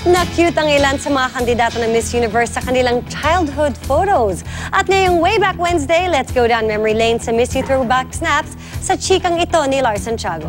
Cute na cute ang ilan sa mga kandidato ng Miss Universe sa kanilang childhood photos. At ngayong way back Wednesday, let's go down memory lane sa Miss You Throwback Snaps sa chikang ito ni Lars Santiago.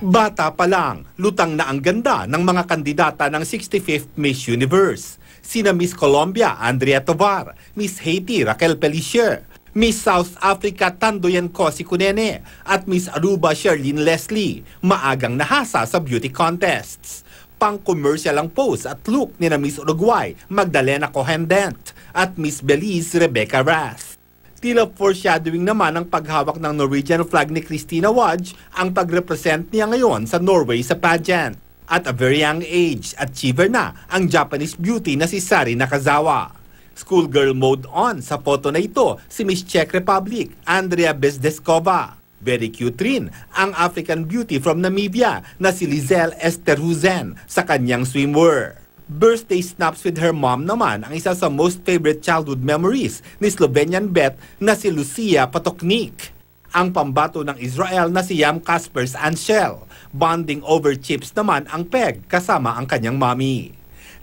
Bata pa lang, lutang na ang ganda ng mga kandidata ng 65th Miss Universe. Sina Miss Colombia, Andrea Tovar, Miss Haiti, Raquel Pelissier, Miss South Africa Tandoyan Kosi Kunene at Miss Aruba Sherlyn Leslie maagang nahasa sa beauty contests. Pang-commercial ang pose at look ni na Miss Uruguay Magdalena Cohendent at Miss Belize Rebecca Rath. Tila foreshadowing naman ang paghawak ng Norwegian flag ni Christina Wadge ang pagrepresent niya ngayon sa Norway sa pageant. At a very young age, achiever na ang Japanese beauty na si Sari Nakazawa. Schoolgirl mode on sa photo na ito si Miss Czech Republic, Andrea Bezdeskova. Very cute rin ang African beauty from Namibia na si Lizelle Esterhuzen sa kanyang swimwear. Birthday snaps with her mom naman ang isa sa most favorite childhood memories ni Slovenian Beth na si Lucia Patoknik. Ang pambato ng Israel na si Yam Kaspers Anshel. Bonding over chips naman ang peg kasama ang kanyang mommy.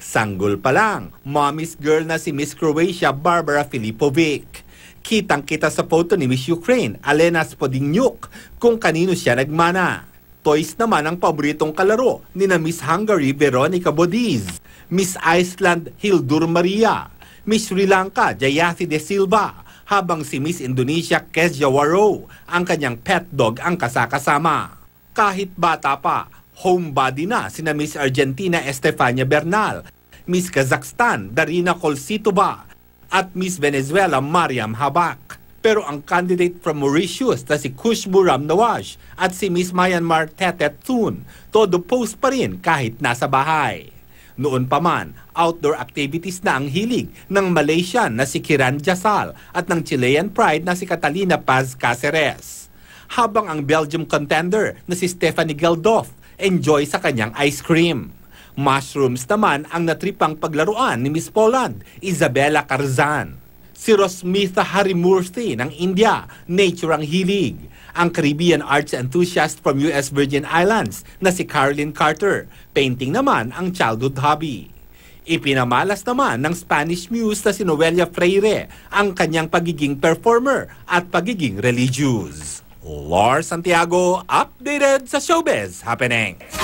Sanggol pa lang, mommy's girl na si Miss Croatia Barbara Filipovic. Kitang-kita sa photo ni Miss Ukraine, Alena Spodinyuk, kung kanino siya nagmana. Toys naman ang paboritong kalaro ni na Miss Hungary Veronica Bodiz, Miss Iceland Hildur Maria, Miss Sri Lanka Jayathi De Silva, habang si Miss Indonesia Kezia Waro, ang kanyang pet dog ang kasakasama. Kahit bata pa, homebody na sina Miss Argentina Estefania Bernal, Miss Kazakhstan Darina Kolsituba, at Miss Venezuela Mariam Habak. Pero ang candidate from Mauritius na si Kushbu Ramnawaj at si Miss Myanmar Tetet Thun, todo post pa rin kahit nasa bahay. Noon pa man, outdoor activities na ang hilig ng Malaysian na si Kiran Jasal at ng Chilean pride na si Catalina Paz Caceres. Habang ang Belgium contender na si Stephanie Geldof enjoy sa kanyang ice cream. Mushrooms naman ang natripang paglaruan ni Miss Poland, Isabella Carzan. Si Rosmitha Harimurthy ng India, nature ang hilig. Ang Caribbean arts enthusiast from US Virgin Islands na si Carolyn Carter, painting naman ang childhood hobby. Ipinamalas naman ng Spanish muse na si Noelia Freire ang kanyang pagiging performer at pagiging religious. Lars Santiago updated sa showbiz happenings.